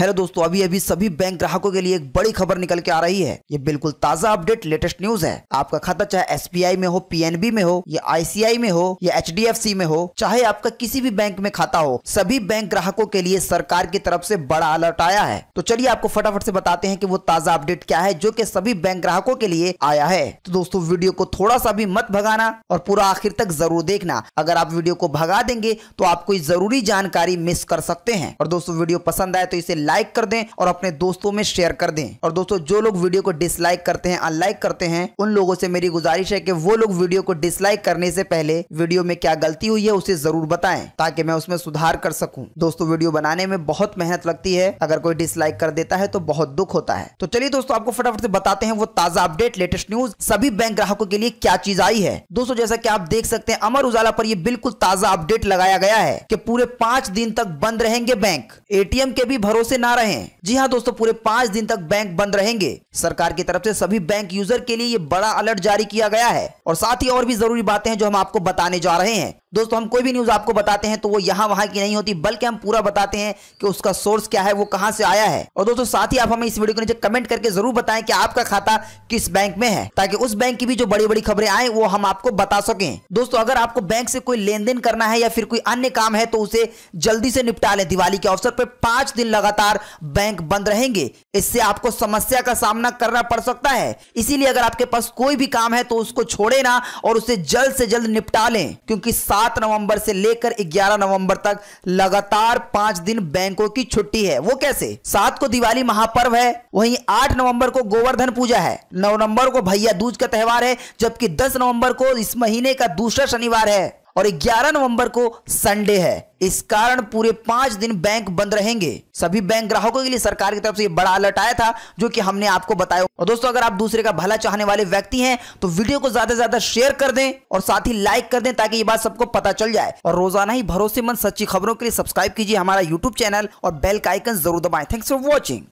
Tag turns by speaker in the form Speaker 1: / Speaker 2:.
Speaker 1: hello दोस्तों अभी अभी सभी बैंक ग्राहकों के लिए एक बड़ी खबर निकल के आ रही है ये बिल्कुल ताजा अपडेट लेटेस्ट न्यूज है आपका खाता चाहे एसबीआई में हो पीएनबी में हो या आईसीआई में हो या एचडीएफसी में हो चाहे आपका किसी भी बैंक में खाता हो सभी बैंक ग्राहकों के लिए सरकार की तरफ से बड़ा अलर्ट आया है तो चलिए आपको फटाफट से बताते हैं की वो ताजा अपडेट क्या है जो की सभी बैंक ग्राहकों के लिए आया है तो दोस्तों वीडियो को थोड़ा सा भी मत भगाना और पूरा आखिर तक जरूर देखना अगर आप वीडियो को भगा देंगे तो आप कोई जरूरी जानकारी मिस कर सकते हैं और दोस्तों वीडियो पसंद आए तो इसे लाइक कर दें और अपने दोस्तों में शेयर कर दें और दोस्तों जो लोग वीडियो को डिसलाइक करते हैं अनलाइक करते हैं उन लोगों से मेरी गुजारिश है कि वो लोग वीडियो को डिसलाइक करने से पहले वीडियो में क्या गलती हुई है उसे जरूर बताएं ताकि मैं उसमें सुधार कर सकूं दोस्तों वीडियो बनाने में बहुत मेहनत लगती है अगर कोई डिसलाइक कर देता है तो बहुत दुख होता है तो चलिए दोस्तों आपको फटाफट से बताते हैं वो ताजा अपडेट लेटेस्ट न्यूज सभी बैंक ग्राहकों के लिए क्या चीज आई है दोस्तों जैसा की आप देख सकते हैं अमर उजाला पर यह बिल्कुल ताजा अपडेट लगाया गया है कि पूरे पांच दिन तक बंद रहेंगे बैंक एटीएम के भी भरोसे से ना रहे जी हाँ दोस्तों पूरे पांच दिन तक बैंक बंद रहेंगे सरकार की तरफ से सभी बैंक यूजर के लिए ये बड़ा अलर्ट जारी किया गया है और साथ ही और भी जरूरी बातें हैं जो हम आपको बताने जा रहे हैं दोस्तों हम कोई भी न्यूज़ आपको बताते हैं तो वो यहाँ वहाँ की नहीं होती बल्कि हम पूरा बताते हैं कि उसका सोर्स क्या है वो कहाँ से आया है और दोस्तों साथ ही आप हमें इस वीडियो को नीचे कमेंट करके जरूर बताएं कि आपका खाता किस बैंक में है ताकि उस बैंक की भी जो बड़ी बड़ी खबरें आए वो हम आपको बता सकें दोस्तों अगर आपको बैंक से कोई लेन देन करना है या फिर कोई अन्य काम है तो उसे जल्दी से निपटा लें दिवाली के अवसर पर पांच दिन लगातार बैंक बंद रहेंगे इससे आपको समस्या का सामना करना पड़ सकता है इसीलिए अगर आपके पास कोई भी काम है तो उसको छोड़े ना और उसे जल्द से जल्द निपटा लें क्योंकि साल सात नवंबर से लेकर ग्यारह नवंबर तक लगातार पांच दिन बैंकों की छुट्टी है वो कैसे सात को दिवाली महापर्व है वहीं आठ नवंबर को गोवर्धन पूजा है नौ नवंबर को भैया दूज का त्यौहार है जबकि दस नवंबर को इस महीने का दूसरा शनिवार है और 11 नवंबर को संडे है इस कारण पूरे पांच दिन बैंक बंद रहेंगे सभी बैंक ग्राहकों के लिए सरकार की तरफ से ये बड़ा अलर्ट आया था जो कि हमने आपको बताया और दोस्तों अगर आप दूसरे का भला चाहने वाले व्यक्ति हैं तो वीडियो को ज्यादा से ज्यादा शेयर कर दें और साथ ही लाइक कर दें ताकि ये बात सबको पता चल जाए और रोजाना ही भरोसेमंद सच्ची खबरों के लिए सब्सक्राइब कीजिए हमारा यूट्यूब चैनल और बेल का आइकन जरूर दबाए थैंक्स फॉर वॉचिंग